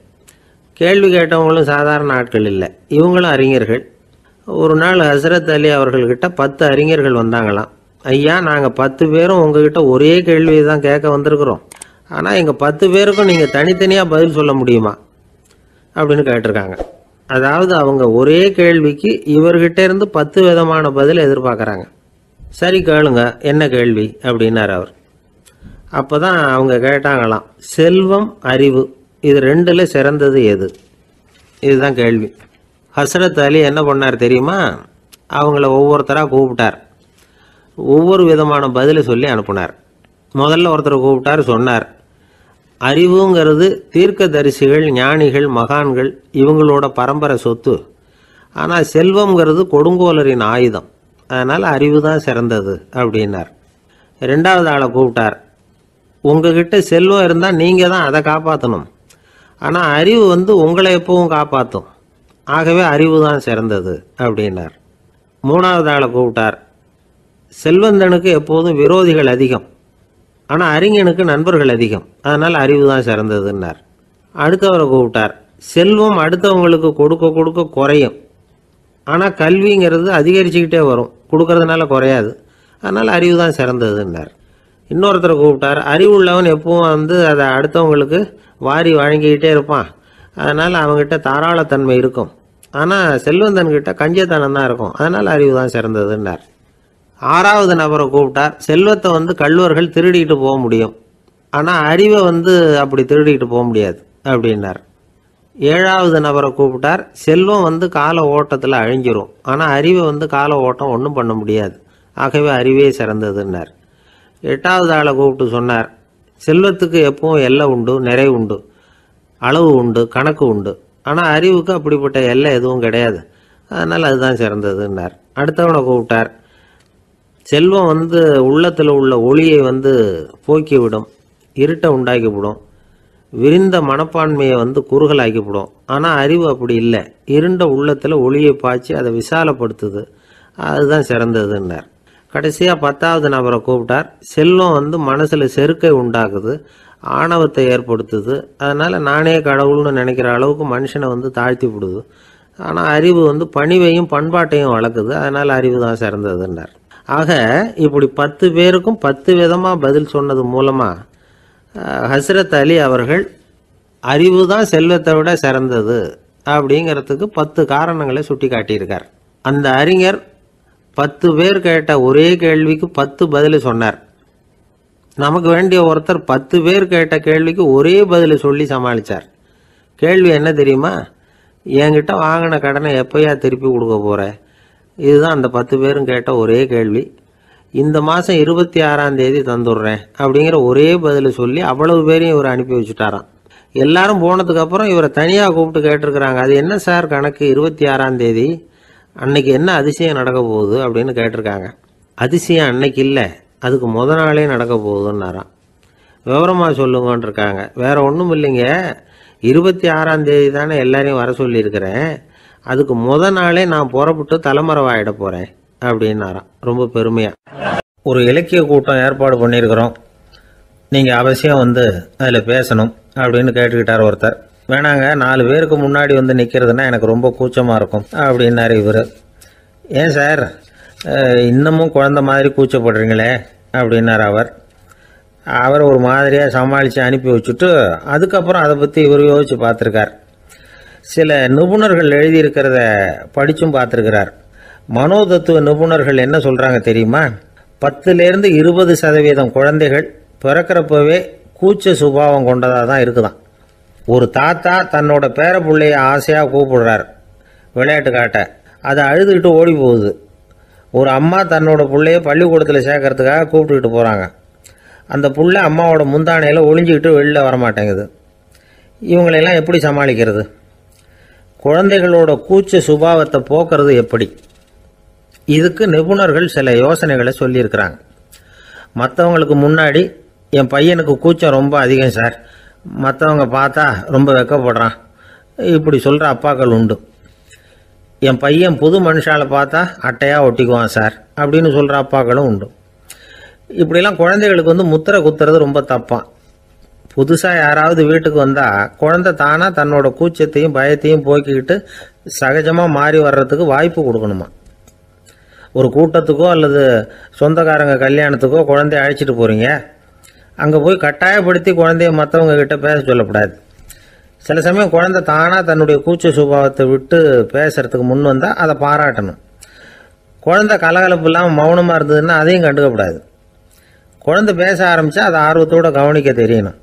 கேள்வி கேட்டவங்களும் சாதாரண ஆட்கள் இல்லை இவங்களும் அறிஞர்கள் ஒரு நாள் ஹசரத் அலி அவர்கள்கிட்ட பத்து அறிஞர்கள் வந்தாங்களாம் ஐயா நாங்கள் பத்து பேரும் உங்ககிட்ட ஒரே கேள்வி தான் கேட்க வந்திருக்கிறோம் ஆனால் எங்கள் பத்து பேருக்கும் நீங்கள் தனித்தனியாக பதில் சொல்ல முடியுமா அப்படின்னு கேட்டிருக்காங்க அதாவது அவங்க ஒரே கேள்விக்கு இவர்கிட்ட இருந்து பத்து விதமான பதில் எதிர்பார்க்குறாங்க சரி கேளுங்க என்ன கேள்வி அப்படின்னார் அவர் அப்போ தான் அவங்க கேட்டாங்களாம் செல்வம் அறிவு இது ரெண்டில் சிறந்தது எது இதுதான் கேள்வி ஹசரத் அலி என்ன பண்ணார் தெரியுமா அவங்கள ஒவ்வொருத்தராக கூப்பிட்டார் ஒவ்வொரு விதமான பதிலை சொல்லி அனுப்புனார் முதல்ல ஒருத்தர் கூப்பிட்டார் சொன்னார் அறிவுங்கிறது தீர்க்க தரிசிகள் ஞானிகள் மகான்கள் இவங்களோட பரம்பரை சொத்து ஆனால் செல்வம்ங்கிறது கொடுங்கோலரின் ஆயுதம் அதனால் அறிவு தான் சிறந்தது அப்படின்னார் ரெண்டாவது ஆளை கூப்பிட்டார் உங்ககிட்ட செல்வம் இருந்தால் நீங்கள் தான் அதை காப்பாற்றணும் ஆனால் அறிவு வந்து உங்களை எப்பவும் காப்பாற்றும் ஆகவே அறிவு தான் சிறந்தது அப்படின்னார் மூணாவது ஆளை கூப்பிட்டார் செல்வந்தனுக்கு எப்போதும் விரோதிகள் அதிகம் ஆனால் அறிஞனுக்கு நண்பர்கள் அதிகம் அதனால் அறிவு தான் சிறந்ததுன்னார் அடுத்தவரை கூப்பிட்டார் செல்வம் அடுத்தவங்களுக்கு கொடுக்க கொடுக்க குறையும் ஆனால் கல்விங்கிறது அதிகரிச்சுக்கிட்டே வரும் கொடுக்கறதுனால குறையாது அதனால் அறிவு தான் சிறந்ததுன்னார் இன்னொருத்தரை கூப்பிட்டார் உள்ளவன் எப்பவும் வந்து அதை அடுத்தவங்களுக்கு வாரி வழங்கிக்கிட்டே இருப்பான் அதனால் அவங்ககிட்ட தாராளத்தன்மை இருக்கும் ஆனால் செல்வந்தன்கிட்ட கஞ்சத்தனம் தான் இருக்கும் அதனால் அறிவு தான் சிறந்ததுன்னார் ஆறாவது நபரை கூப்பிட்டார் செல்வத்தை வந்து கல்லூர்கள் திருடிட்டு போக முடியும் ஆனால் அறிவை வந்து அப்படி திருடிட்டு போக முடியாது அப்படின்னார் ஏழாவது நபரை கூப்பிட்டார் செல்வம் வந்து கால ஓட்டத்தில் அழிஞ்சிரும் ஆனால் அறிவை வந்து கால ஓட்டம் ஒன்றும் பண்ண முடியாது ஆகவே அறிவே சிறந்ததுன்னார் எட்டாவது ஆளை கூப்பிட்டு சொன்னார் செல்வத்துக்கு எப்பவும் எல்லை உண்டு நிறை உண்டு அளவு உண்டு கணக்கு உண்டு ஆனால் அறிவுக்கு அப்படிப்பட்ட எல்லை எதுவும் கிடையாது அதனால் அதுதான் சிறந்ததுன்னார் அடுத்தவனை கூப்பிட்டார் செல்வம் வந்து உள்ளத்தில் உள்ள ஒளியை வந்து போக்கிவிடும் இருட்டை உண்டாக்கிவிடும் விரிந்த மனப்பான்மையை வந்து குறுகலாக்கிவிடும் ஆனால் அறிவு அப்படி இல்லை இருண்ட உள்ளத்தில் ஒளியை பாய்ச்சி அதை விசாலப்படுத்துது அதுதான் சிறந்ததுன்னார் கடைசியாக பத்தாவது நபரை கூப்பிட்டார் செல்வம் வந்து மனசில் செருக்கை உண்டாக்குது ஆணவத்தை ஏற்படுத்துது அதனால் நானே கடவுள்னு நினைக்கிற அளவுக்கு மனுஷனை வந்து தாழ்த்தி விடுது ஆனால் அறிவு வந்து பணிவையும் பண்பாட்டையும் வளர்க்குது அதனால் அறிவு தான் சிறந்ததுன்னார் ஆக இப்படி பத்து பேருக்கும் பத்து விதமாக பதில் சொன்னது மூலமாக ஹசரத் அலி அவர்கள் அறிவு தான் செல்வத்தை விட சிறந்தது அப்படிங்கிறதுக்கு பத்து காரணங்களை சுட்டி காட்டியிருக்கார் அந்த அறிஞர் பத்து பேர் கேட்ட ஒரே கேள்விக்கு பத்து பதில் சொன்னார் நமக்கு வேண்டிய ஒருத்தர் பத்து பேர் கேட்ட கேள்விக்கு ஒரே பதில் சொல்லி சமாளித்தார் கேள்வி என்ன தெரியுமா என்கிட்ட வாங்கின கடனை எப்பயா திருப்பி கொடுக்க போகிறேன் இதுதான் அந்த பத்து பேரும் கேட்ட ஒரே கேள்வி இந்த மாதம் இருபத்தி ஆறாம் தேதி தந்துடுறேன் அப்படிங்கிற ஒரே பதில் சொல்லி அவ்வளவு பேரையும் இவர் அனுப்பி வச்சுட்டாராம் எல்லாரும் போனதுக்கப்புறம் இவரை தனியாக கூப்பிட்டு கேட்டிருக்கிறாங்க அது என்ன சார் கணக்கு இருபத்தி ஆறாம் தேதி அன்னைக்கு என்ன அதிசயம் நடக்க போகுது அப்படின்னு கேட்டிருக்காங்க அதிசயம் அன்னைக்கு இல்லை அதுக்கு முத நாளே நடக்க போகுதுன்னாராம் விவரமாக சொல்லுங்கன்ட்டுருக்காங்க வேற ஒன்றும் இல்லைங்க இருபத்தி ஆறாம் தேதி தானே எல்லாரையும் வர சொல்லியிருக்கிறேன் அதுக்கு முத நாளே நான் புறப்பட்டு தலைமறைவாயிட போகிறேன் அப்படின்னாராம் ரொம்ப பெருமையாக ஒரு இலக்கிய கூட்டம் ஏற்பாடு பண்ணியிருக்கிறோம் நீங்கள் அவசியம் வந்து அதில் பேசணும் அப்படின்னு கேட்டுக்கிட்டார் ஒருத்தர் வேணாங்க நாலு பேருக்கு முன்னாடி வந்து நிற்கிறதுனா எனக்கு ரொம்ப கூச்சமாக இருக்கும் அப்படின்னாரு இவர் ஏன் சார் இன்னமும் குழந்த மாதிரி கூச்சப்படுறீங்களே அப்படின்னார் அவர் அவர் ஒரு மாதிரியாக சமாளித்து அனுப்பி வச்சுட்டு அதுக்கப்புறம் அதை பற்றி இவர் யோசித்து பார்த்துருக்கார் சில நிபுணர்கள் எழுதியிருக்கிறத படித்தும் பார்த்துருக்கிறார் மனோதத்துவ நிபுணர்கள் என்ன சொல்கிறாங்க தெரியுமா பத்துலேருந்து இருபது சதவீதம் குழந்தைகள் பிறக்கிறப்பவே கூச்ச சுபாவம் கொண்டதாக தான் இருக்குதான் ஒரு தாத்தா தன்னோட பேர பிள்ளைய ஆசையாக கூப்பிடுறார் விளையாட்டு காட்ட அதை அழுதுகிட்டு ஓடி போகுது ஒரு அம்மா தன்னோட பிள்ளைய பள்ளிக்கூடத்தில் சேர்க்கறதுக்காக கூப்பிட்டுக்கிட்டு போகிறாங்க அந்த புள்ள அம்மாவோட முந்தானையில் ஒளிஞ்சிக்கிட்டு வெளியில் வரமாட்டேங்குது இவங்களெல்லாம் எப்படி சமாளிக்கிறது குழந்தைகளோட கூச்ச சுபாவத்தை போக்குறது எப்படி இதுக்கு நிபுணர்கள் சில யோசனைகளை சொல்லியிருக்கிறாங்க மற்றவங்களுக்கு முன்னாடி என் பையனுக்கு கூச்சம் ரொம்ப அதிகம் சார் மற்றவங்க பார்த்தா ரொம்ப வெக்கப்படுறான் இப்படி சொல்கிற அப்பாக்கள் உண்டு என் பையன் புது மனுஷால் பார்த்தா அட்டையாக ஒட்டிக்குவான் சார் அப்படின்னு சொல்கிற அப்பாக்களும் உண்டு இப்படிலாம் குழந்தைகளுக்கு வந்து முத்திரை குத்துறது ரொம்ப தப்பான் புதுசாக யாராவது வீட்டுக்கு வந்தால் குழந்தை தானாக தன்னோட கூச்சத்தையும் பயத்தையும் போக்கிக்கிட்டு சகஜமாக மாறி வர்றதுக்கு வாய்ப்பு கொடுக்கணுமா ஒரு கூட்டத்துக்கோ அல்லது சொந்தக்காரங்க கல்யாணத்துக்கோ குழந்தைய அழைச்சிட்டு போகிறீங்க அங்கே போய் கட்டாயப்படுத்தி குழந்தைய மற்றவங்க கிட்ட பேச சொல்லக்கூடாது சில சமயம் குழந்தை தானாக தன்னுடைய கூச்ச சுபாவத்தை விட்டு பேசுறதுக்கு முன் வந்தால் அதை பாராட்டணும் குழந்தை கலகலப்பு இல்லாமல் மௌனமாக இருந்ததுன்னா அதையும் கண்டுக்கக்கூடாது குழந்தை பேச ஆரம்பித்தா அதை ஆர்வத்தோடு கவனிக்க தெரியணும்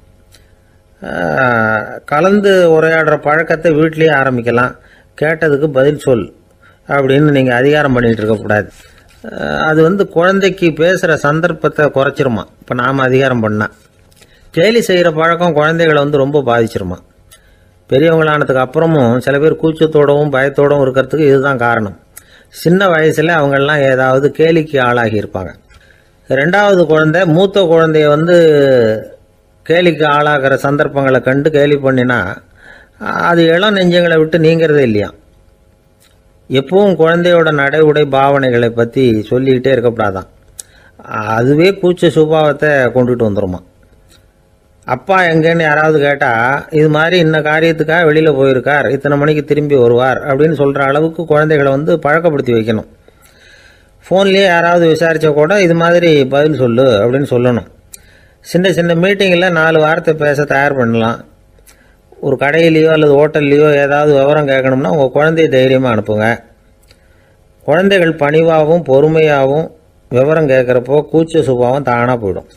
கலந்து உரையாடுற பழக்கத்தை வீட்லேயே ஆரம்பிக்கலாம் கேட்டதுக்கு பதில் சொல் அப்படின்னு நீங்கள் அதிகாரம் பண்ணிகிட்டு இருக்கக்கூடாது அது வந்து குழந்தைக்கு பேசுகிற சந்தர்ப்பத்தை குறைச்சிருமா இப்போ நாம் அதிகாரம் பண்ணால் கேலி செய்கிற பழக்கம் குழந்தைகளை வந்து ரொம்ப பாதிச்சிருமா பெரியவங்களானதுக்கு அப்புறமும் சில பேர் கூச்சத்தோடவும் பயத்தோடவும் இருக்கிறதுக்கு இதுதான் காரணம் சின்ன வயசில் அவங்கெல்லாம் ஏதாவது கேலிக்கு ஆளாகி இருப்பாங்க ரெண்டாவது குழந்தை மூத்த குழந்தைய வந்து கேலிக்கு ஆளாகிற சந்தர்ப்பங்களை கண்டு கேலி பண்ணினா அது இளம் நெஞ்சங்களை விட்டு நீங்கிறதே இல்லையா எப்பவும் குழந்தையோட நடை உடை பாவனைகளை பற்றி சொல்லிக்கிட்டே இருக்கக்கூடாதான் அதுவே கூச்ச சுபாவத்தை கொண்டுட்டு வந்துடுமா அப்பா எங்கேன்னு யாராவது கேட்டால் இது மாதிரி இன்ன காரியத்துக்காக வெளியில் போயிருக்கார் இத்தனை மணிக்கு திரும்பி வருவார் அப்படின்னு சொல்கிற அளவுக்கு குழந்தைகளை வந்து பழக்கப்படுத்தி வைக்கணும் ஃபோன்லேயே யாராவது விசாரித்தா கூட இது மாதிரி பதில் சொல்லு அப்படின்னு சொல்லணும் சின்ன சின்ன மீட்டிங்கில் நாலு வார்த்தை பேச தயார் பண்ணலாம் ஒரு கடையிலையோ அல்லது ஹோட்டல்லையோ ஏதாவது விவரம் கேட்கணும்னா உங்கள் குழந்தைய தைரியமாக அனுப்புங்க குழந்தைகள் பணிவாகவும் பொறுமையாகவும் விவரம் கேட்குறப்போ கூச்ச சுபாவம் தானாக போயிடும்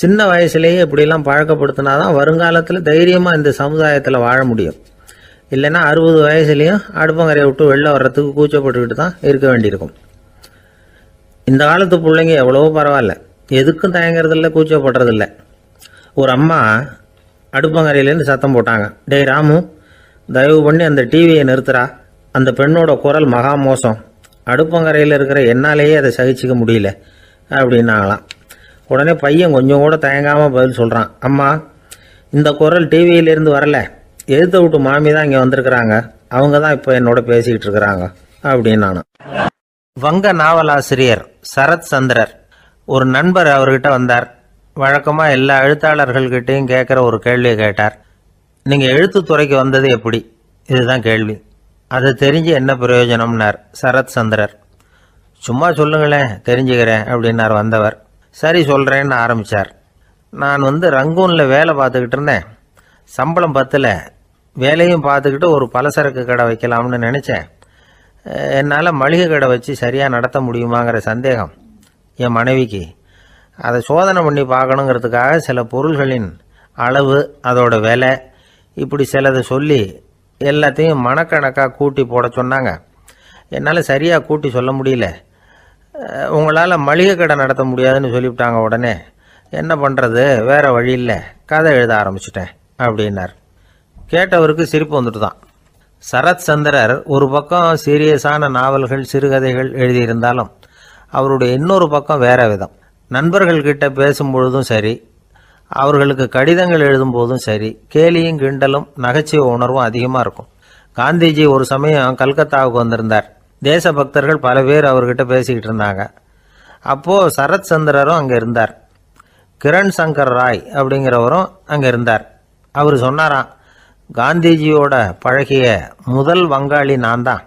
சின்ன வயசுலேயே இப்படிலாம் பழக்கப்படுத்தினா தான் வருங்காலத்தில் தைரியமாக இந்த சமுதாயத்தில் வாழ முடியும் இல்லைன்னா அறுபது வயசுலேயும் அடுப்பங்கரையை விட்டு வெளில வர்றதுக்கு கூச்சப்பட்டுக்கிட்டு தான் இருக்க வேண்டியிருக்கும் இந்த காலத்து பிள்ளைங்க எவ்வளவோ பரவாயில்ல எதுக்கும் தயங்குறதில்ல கூச்சப்படுறதில்ல ஒரு அம்மா அடுப்பங்கரையிலேருந்து சத்தம் போட்டாங்க டேய் ராமு தயவு பண்ணி அந்த டிவியை நிறுத்துறா அந்த பெண்ணோட குரல் மகா மோசம் அடுப்பங்கரையில் இருக்கிற என்னாலேயே அதை சகிச்சிக்க முடியல அப்படின்னாங்களாம் உடனே பையன் கொஞ்சம் கூட தயங்காமல் பதில் சொல்கிறான் அம்மா இந்த குரல் டிவியிலேருந்து வரல எழுத்த விட்டு மாமி தான் இங்கே வந்திருக்கிறாங்க அவங்க தான் இப்போ என்னோட பேசிக்கிட்டு இருக்கிறாங்க அப்படின்னு நானும் வங்க நாவலாசிரியர் சரத் சந்திரர் ஒரு நண்பர் அவர்கிட்ட வந்தார் வழக்கமாக எல்லா எழுத்தாளர்கள்கிட்டையும் கேட்குற ஒரு கேள்வியை கேட்டார் நீங்கள் எழுத்துத்துறைக்கு வந்தது எப்படி இதுதான் கேள்வி அதை தெரிஞ்சு என்ன பிரயோஜனம்னார் சரத் சந்திரர் சும்மா சொல்லுங்களேன் தெரிஞ்சுக்கிறேன் அப்படின்னார் வந்தவர் சரி சொல்கிறேன்னு ஆரம்பித்தார் நான் வந்து ரங்கூனில் வேலை பார்த்துக்கிட்டு இருந்தேன் சம்பளம் பத்தில் வேலையும் பார்த்துக்கிட்டு ஒரு பலசரக்கு கடை வைக்கலாம்னு நினச்சேன் என்னால் மளிகை கடை வச்சு சரியாக நடத்த முடியுமாங்கிற சந்தேகம் என் மனைவிக்கு அதை சோதனை பண்ணி பார்க்கணுங்கிறதுக்காக சில பொருள்களின் அளவு அதோட விலை இப்படி சிலதை சொல்லி எல்லாத்தையும் மனக்கணக்காக கூட்டி போட சொன்னாங்க என்னால் சரியாக கூட்டி சொல்ல முடியல உங்களால் மளிகை கடை நடத்த முடியாதுன்னு சொல்லிவிட்டாங்க உடனே என்ன பண்ணுறது வேறு வழி இல்லை கதை எழுத ஆரம்பிச்சிட்டேன் அப்படின்னார் கேட்டவருக்கு சிரிப்பு வந்துட்டு தான் சரத் சந்திரர் ஒரு பக்கம் சீரியஸான நாவல்கள் சிறுகதைகள் எழுதியிருந்தாலும் அவருடைய இன்னொரு பக்கம் வேற விதம் நண்பர்கள்கிட்ட பேசும்பொழுதும் சரி அவர்களுக்கு கடிதங்கள் எழுதும்போதும் சரி கேலியும் கிண்டலும் நகைச்சுவை உணர்வும் அதிகமாக இருக்கும் காந்திஜி ஒரு சமயம் கல்கத்தாவுக்கு வந்திருந்தார் தேசபக்தர்கள் பல பேர் அவர்கிட்ட பேசிக்கிட்டு இருந்தாங்க அப்போது சரத் சந்திரரும் அங்கே இருந்தார் கிரண் சங்கர் ராய் அப்படிங்கிறவரும் அங்கே இருந்தார் அவர் சொன்னாராம் காந்திஜியோட பழகிய முதல் வங்காளி நான் தான்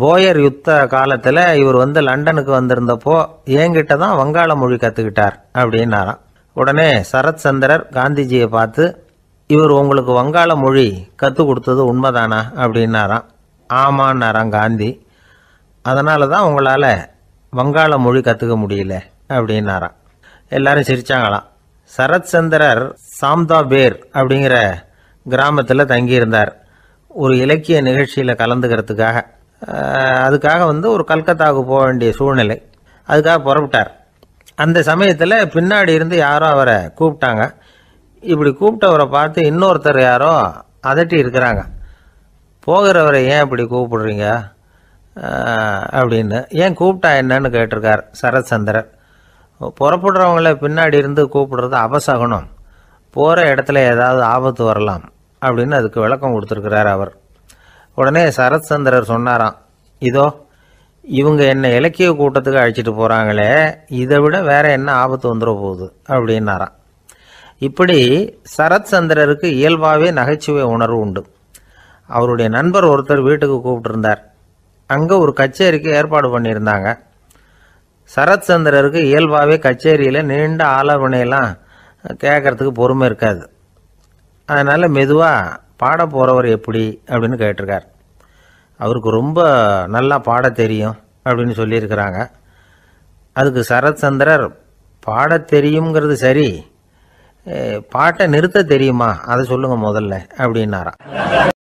போயர் யுத்த காலத்தில் இவர் வந்து லண்டனுக்கு வந்திருந்தப்போ என்கிட்ட தான் வங்காள மொழி கற்றுக்கிட்டார் அப்படின்னாராம் உடனே சரத் சந்திரர் காந்திஜியை பார்த்து இவர் உங்களுக்கு வங்காள மொழி கற்றுக் கொடுத்தது உண்மைதானா அப்படின்னாராம் ஆமான்னாராம் காந்தி அதனால தான் உங்களால் வங்காள மொழி கற்றுக்க முடியல அப்படின்னாராம் எல்லாரும் சிரித்தாங்களாம் சரத் சந்திரர் சாம்தா பேர் அப்படிங்கிற கிராமத்தில் தங்கியிருந்தார் ஒரு இலக்கிய நிகழ்ச்சியில் கலந்துக்கிறதுக்காக அதுக்காக வந்து ஒரு கல்கத்தாவுக்கு போக வேண்டிய சூழ்நிலை அதுக்காக புறப்பட்டார் அந்த சமயத்தில் பின்னாடி இருந்து யாரோ அவரை கூப்பிட்டாங்க இப்படி கூப்பிட்டவரை பார்த்து இன்னொருத்தர் யாரோ அதட்டி இருக்கிறாங்க போகிறவரை ஏன் இப்படி கூப்பிடுறீங்க அப்படின்னு ஏன் கூப்பிட்டா என்னன்னு கேட்டிருக்கார் சரத்சந்திரர் புறப்படுறவங்கள பின்னாடி இருந்து கூப்பிடுறது அவசகனம் போகிற இடத்துல ஏதாவது ஆபத்து வரலாம் அப்படின்னு அதுக்கு விளக்கம் கொடுத்துருக்கிறார் அவர் உடனே சரத்சந்திரர் சொன்னாராம் இதோ இவங்க என்னை இலக்கிய கூட்டத்துக்கு அழைச்சிட்டு போகிறாங்களே இதை விட வேற என்ன ஆபத்து வந்துட போகுது அப்படின்னாராம் இப்படி சரத்சந்திரருக்கு இயல்பாகவே நகைச்சுவை உணர்வு உண்டு அவருடைய நண்பர் ஒருத்தர் வீட்டுக்கு கூப்பிட்டுருந்தார் அங்கே ஒரு கச்சேரிக்கு ஏற்பாடு பண்ணியிருந்தாங்க சரத்சந்திரருக்கு இயல்பாகவே கச்சேரியில் நீண்ட ஆலோபனையெல்லாம் கேட்கறதுக்கு பொறுமை இருக்காது அதனால் மெதுவாக பாட போகிறவர் எப்படி அப்படின்னு கேட்டிருக்கார் அவருக்கு ரொம்ப நல்லா பாட தெரியும் அப்படின்னு சொல்லியிருக்கிறாங்க அதுக்கு சரத்சந்திரர் பாட தெரியுங்கிறது சரி பாட்டை நிறுத்த தெரியுமா அதை சொல்லுங்கள் முதல்ல அப்படின்னாரா